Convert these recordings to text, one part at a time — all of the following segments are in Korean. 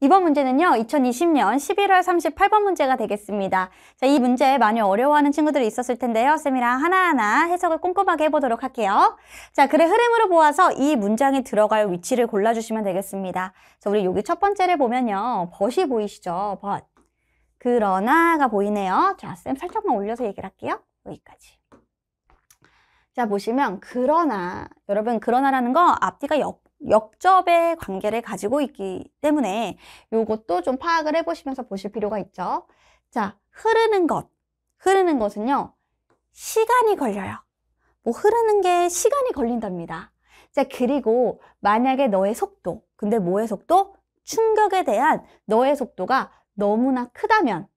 이번 문제는요. 2020년 11월 38번 문제가 되겠습니다. 자, 이 문제 많이 어려워하는 친구들이 있었을 텐데요. 쌤이랑 하나하나 해석을 꼼꼼하게 해보도록 할게요. 자, 글의 흐름으로 보아서 이 문장이 들어갈 위치를 골라주시면 되겠습니다. 자, 우리 여기 첫 번째를 보면요. 벗이 보이시죠? 벗. 그러나가 보이네요. 자, 쌤 살짝만 올려서 얘기를 할게요. 여기까지. 자, 보시면 그러나 여러분 그러나라는 거 앞뒤가 역 역접의 관계를 가지고 있기 때문에 이것도 좀 파악을 해보시면서 보실 필요가 있죠. 자, 흐르는 것. 흐르는 것은요. 시간이 걸려요. 뭐 흐르는 게 시간이 걸린답니다. 자, 그리고 만약에 너의 속도, 근데 뭐의 속도? 충격에 대한 너의 속도가 너무나 크다면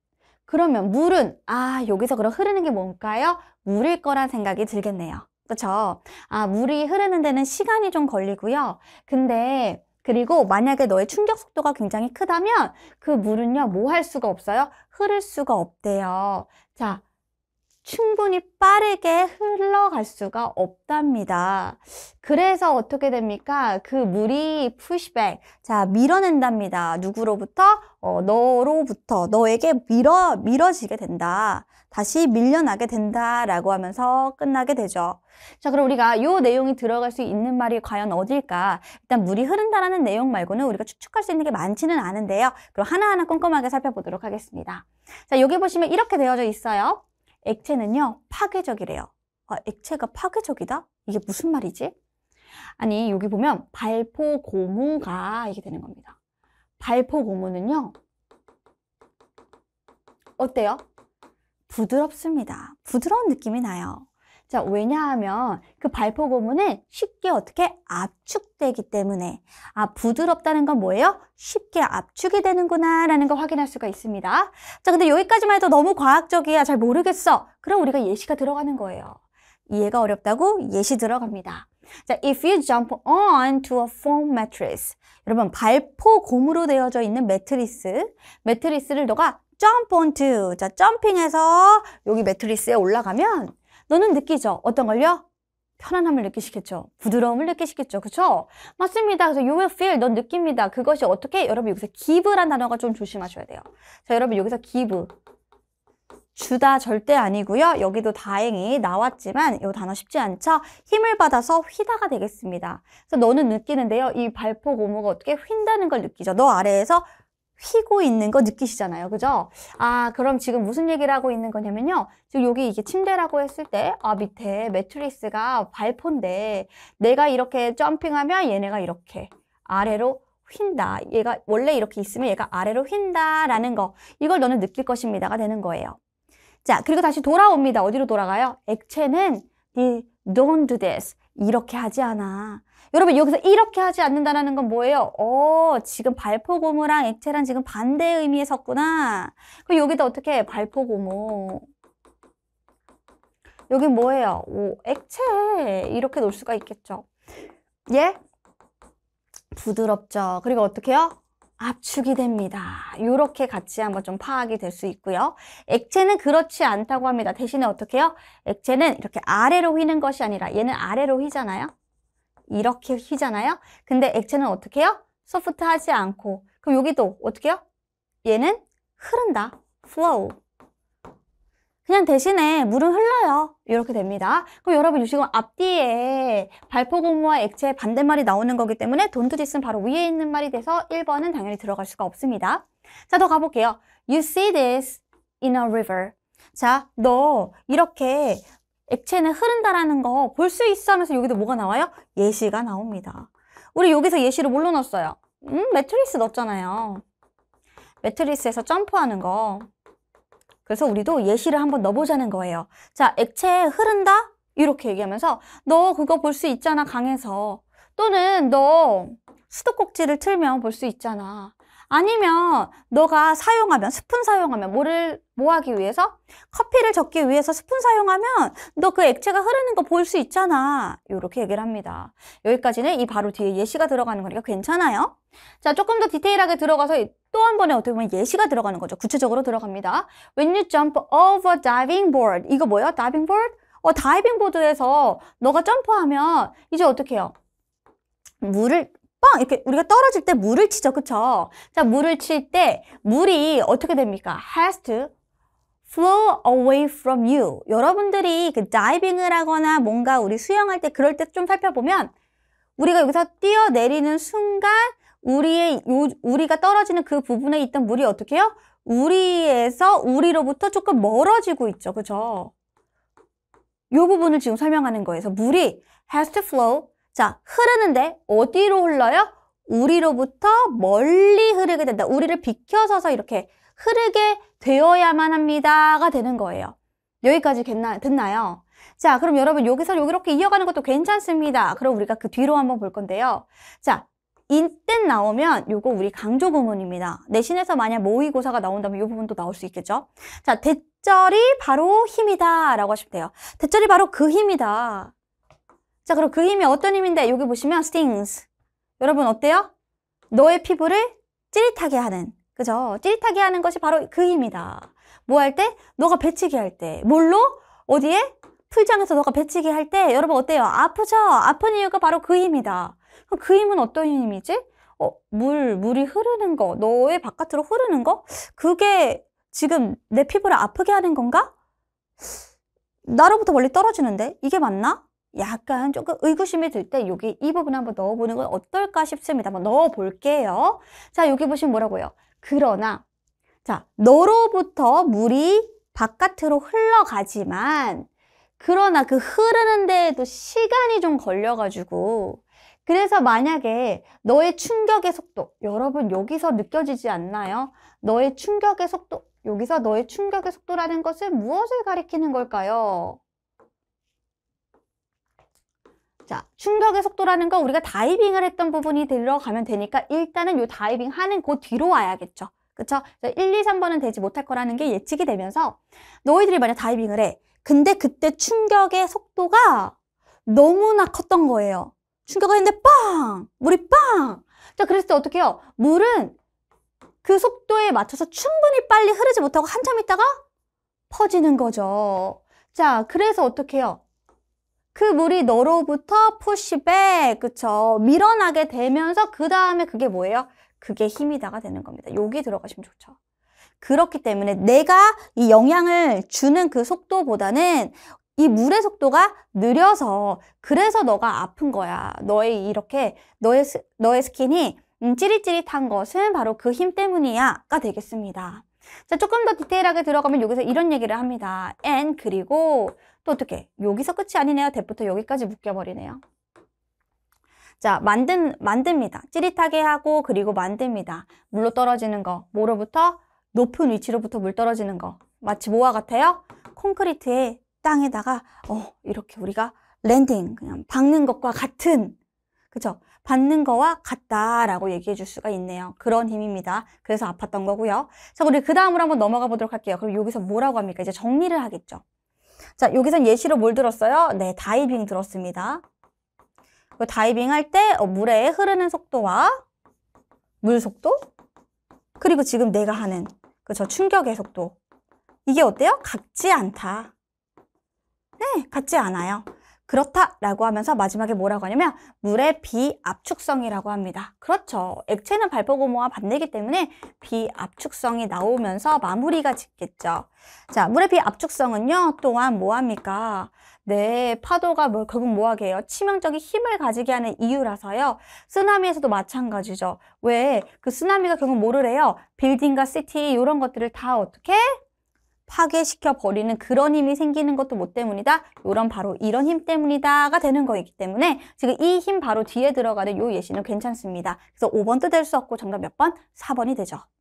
그러면 물은 아 여기서 그럼 흐르는 게 뭘까요? 물일 거란 생각이 들겠네요. 그렇죠? 아, 물이 흐르는 데는 시간이 좀 걸리고요. 근데 그리고 만약에 너의 충격 속도가 굉장히 크다면 그 물은요, 뭐 할 수가 없어요? 흐를 수가 없대요. 자, 충분히 빠르게 흘러갈 수가 없답니다. 그래서 어떻게 됩니까? 그 물이 푸시백, 자 밀어낸답니다. 누구로부터? 어, 너로부터 너에게 밀어 밀어지게 된다. 다시 밀려나게 된다라고 하면서 끝나게 되죠. 자 그럼 우리가 요 내용이 들어갈 수 있는 말이 과연 어딜까? 일단 물이 흐른다라는 내용 말고는 우리가 추측할 수 있는 게 많지는 않은데요. 그럼 하나하나 꼼꼼하게 살펴보도록 하겠습니다. 자 여기 보시면 이렇게 되어져 있어요. 액체는요, 파괴적이래요. 아, 액체가 파괴적이다? 이게 무슨 말이지? 아니, 여기 보면 발포 고무가 이게 되는 겁니다. 발포 고무는요, 어때요? 부드럽습니다. 부드러운 느낌이 나요. 자, 왜냐하면 그 발포 고무는 쉽게 어떻게 압축되기 때문에 아, 부드럽다는 건 뭐예요? 쉽게 압축이 되는구나 라는 걸 확인할 수가 있습니다. 자, 근데 여기까지만 해도 너무 과학적이야. 잘 모르겠어. 그럼 우리가 예시가 들어가는 거예요. 이해가 어렵다고 예시 들어갑니다. 자, if you jump on to a foam mattress. 여러분, 발포 고무로 되어져 있는 매트리스. 매트리스를 너가 jump onto. 자, 점핑해서 여기 매트리스에 올라가면 너는 느끼죠? 어떤 걸요? 편안함을 느끼시겠죠. 부드러움을 느끼시겠죠. 그렇죠 맞습니다. 그래서 you will feel, 넌 느낍니다. 그것이 어떻게? 여러분 여기서 give란 단어가 좀 조심하셔야 돼요. 자, 여러분 여기서 give. 주다 절대 아니고요. 여기도 다행히 나왔지만 이 단어 쉽지 않죠? 힘을 받아서 휘다가 되겠습니다. 그래서 너는 느끼는데요. 이 발포 고무가 어떻게 휜다는 걸 느끼죠. 너 아래에서 휘고 있는 거 느끼시잖아요. 그죠? 아, 그럼 지금 무슨 얘기를 하고 있는 거냐면요. 지금 여기 이게 침대라고 했을 때, 아, 밑에 매트리스가 발포인데, 내가 이렇게 점핑하면 얘네가 이렇게 아래로 휜다. 얘가 원래 이렇게 있으면 얘가 아래로 휜다라는 거. 이걸 너는 느낄 것입니다가 되는 거예요. 자, 그리고 다시 돌아옵니다. 어디로 돌아가요? 액체는 don't do this. 이렇게 하지 않아. 여러분 여기서 이렇게 하지 않는다라는 건 뭐예요? 어 지금 발포고무랑 액체랑 지금 반대 의미에 섰구나. 그럼 여기다 어떻게 해? 발포고무. 여기 뭐예요? 오, 액체 이렇게 놓을 수가 있겠죠. 예? 부드럽죠. 그리고 어떻게 해요? 압축이 됩니다. 이렇게 같이 한번 좀 파악이 될 수 있고요. 액체는 그렇지 않다고 합니다. 대신에 어떻게 해요? 액체는 이렇게 아래로 휘는 것이 아니라 얘는 아래로 휘잖아요. 이렇게 휘잖아요. 근데 액체는 어떻게 해요? 소프트하지 않고 그럼 여기도 어떻게 해요? 얘는 흐른다. flow. 그냥 대신에 물은 흘러요. 이렇게 됩니다. 그럼 여러분 지금 앞뒤에 발포 고무와 액체의 반대말이 나오는 거기 때문에 돈투디스는 바로 위에 있는 말이 돼서 1번은 당연히 들어갈 수가 없습니다. 자, 더 가볼게요. You see this in a river. 자, 너 이렇게 액체는 흐른다라는 거 볼 수 있어 하면서 여기도 뭐가 나와요? 예시가 나옵니다. 우리 여기서 예시를 뭘로 넣었어요? 음, 매트리스 넣었잖아요. 매트리스에서 점프하는 거. 그래서 우리도 예시를 한번 넣어보자는 거예요. 자, 액체 흐른다? 이렇게 얘기하면서 너 그거 볼 수 있잖아, 강에서. 또는 너 수도꼭지를 틀면 볼 수 있잖아. 아니면 너가 사용하면 스푼 사용하면 뭐를 뭐 하기 위해서? 커피를 적기 위해서 스푼 사용하면 너 그 액체가 흐르는 거 볼 수 있잖아 이렇게 얘기를 합니다 여기까지는 이 바로 뒤에 예시가 들어가는 거니까 괜찮아요 자 조금 더 디테일하게 들어가서 또 한 번에 어떻게 보면 예시가 들어가는 거죠 구체적으로 들어갑니다 When you jump over diving board 이거 뭐예요? diving board? 어, 다이빙 보드에서 너가 점프하면 이제 어떻게 해요? 물을 빵! 이렇게 우리가 떨어질 때 물을 치죠. 그쵸? 자, 물을 칠 때 물이 어떻게 됩니까? has to flow away from you. 여러분들이 그 다이빙을 하거나 뭔가 우리 수영할 때 그럴 때 좀 살펴보면 우리가 여기서 뛰어내리는 순간 우리의 요, 우리가 떨어지는 그 부분에 있던 물이 어떻게 해요? 우리에서 우리로부터 조금 멀어지고 있죠. 그죠? 요 부분을 지금 설명하는 거에서 물이 has to flow 자, 흐르는데 어디로 흘러요? 우리로부터 멀리 흐르게 된다. 우리를 비켜서서 이렇게 흐르게 되어야만 합니다가 되는 거예요. 여기까지 됐나, 됐나요? 자, 그럼 여러분 여기서 이렇게 이어가는 것도 괜찮습니다. 그럼 우리가 그 뒤로 한번 볼 건데요. 자, 인땐 나오면 요거 우리 강조 부분입니다 내신에서 만약 모의고사가 나온다면 이 부분도 나올 수 있겠죠? 자, 대절이 바로 힘이다 라고 하시면 돼요. 대절이 바로 그 힘이다. 자, 그럼 그 힘이 어떤 힘인데 여기 보시면 stings. 여러분 어때요? 너의 피부를 찌릿하게 하는, 그죠? 찌릿하게 하는 것이 바로 그 힘이다. 뭐 할 때? 너가 배치기 할 때. 뭘로? 어디에? 풀장에서 너가 배치기 할 때 여러분 어때요? 아프죠? 아픈 이유가 바로 그 힘이다. 그럼 그 힘은 어떤 힘이지? 어, 물, 물이 흐르는 거, 너의 바깥으로 흐르는 거? 그게 지금 내 피부를 아프게 하는 건가? 나로부터 멀리 떨어지는데? 이게 맞나? 약간 조금 의구심이 들 때 여기 이 부분 한번 넣어보는 건 어떨까 싶습니다. 한번 넣어볼게요. 자, 여기 보시면 뭐라고요? 그러나, 자, 너로부터 물이 바깥으로 흘러가지만, 그러나 그 흐르는 데에도 시간이 좀 걸려가지고, 그래서 만약에 너의 충격의 속도, 여러분 여기서 느껴지지 않나요? 너의 충격의 속도, 여기서 너의 충격의 속도라는 것은 무엇을 가리키는 걸까요? 자, 충격의 속도라는 건 우리가 다이빙을 했던 부분이 들어가면 되니까 일단은 요 다이빙 하는 곳 뒤로 와야겠죠. 그렇죠 1, 2, 3번은 되지 못할 거라는 게 예측이 되면서 너희들이 만약 다이빙을 해. 근데 그때 충격의 속도가 너무나 컸던 거예요. 충격을 했는데 빵! 물이 빵! 자, 그랬을 때 어떻게 해요? 물은 그 속도에 맞춰서 충분히 빨리 흐르지 못하고 한참 있다가 퍼지는 거죠. 자, 그래서 어떻게 해요? 그 물이 너로부터 푸시백, 그쵸? 밀어나게 되면서 그 다음에 그게 뭐예요? 그게 힘이다가 되는 겁니다. 여기 들어가시면 좋죠. 그렇기 때문에 내가 이 영향을 주는 그 속도보다는 이 물의 속도가 느려서 그래서 너가 아픈 거야. 너의 이렇게 너의 너의 스킨이 음, 찌릿찌릿한 것은 바로 그 힘 때문이야가 되겠습니다. 자, 조금 더 디테일하게 들어가면 여기서 이런 얘기를 합니다. and 그리고 또 어떻게 여기서 끝이 아니네요. 대부터 여기까지 묶여버리네요. 자, 만든, 만듭니다. 찌릿하게 하고 그리고 만듭니다. 물로 떨어지는 거. 뭐로부터? 높은 위치로부터 물 떨어지는 거. 마치 뭐와 같아요? 콘크리트에 땅에다가 어, 이렇게 우리가 랜딩, 그냥 박는 것과 같은 그쵸? 받는 거와 같다라고 얘기해 줄 수가 있네요. 그런 힘입니다. 그래서 아팠던 거고요. 자, 우리 그 다음으로 한번 넘어가 보도록 할게요. 그럼 여기서 뭐라고 합니까? 이제 정리를 하겠죠. 자, 여기서 예시로 뭘 들었어요? 네, 다이빙 들었습니다. 그 다이빙 할때 어, 물에 흐르는 속도와 물 속도 그리고 지금 내가 하는 그저 충격의 속도 이게 어때요? 같지 않다. 네, 같지 않아요. 그렇다라고 하면서 마지막에 뭐라고 하냐면 물의 비압축성이라고 합니다. 그렇죠. 액체는 발포 고모와 반대기 때문에 비압축성이 나오면서 마무리가 짓겠죠. 자, 물의 비압축성은요. 또한 뭐합니까? 네, 파도가 뭐, 결국 뭐하게 해요? 치명적인 힘을 가지게 하는 이유라서요. 쓰나미에서도 마찬가지죠. 왜? 그 쓰나미가 결국 뭐를 해요? 빌딩과 시티 이런 것들을 다 어떻게 파괴시켜 버리는 그런 힘이 생기는 것도 뭐 때문이다? 이런 바로 이런 힘 때문이다가 되는 거이기 때문에 지금 이 힘 바로 뒤에 들어가는 요 예시는 괜찮습니다. 그래서 5번도 될 수 없고 정답 몇 번? 4번이 되죠.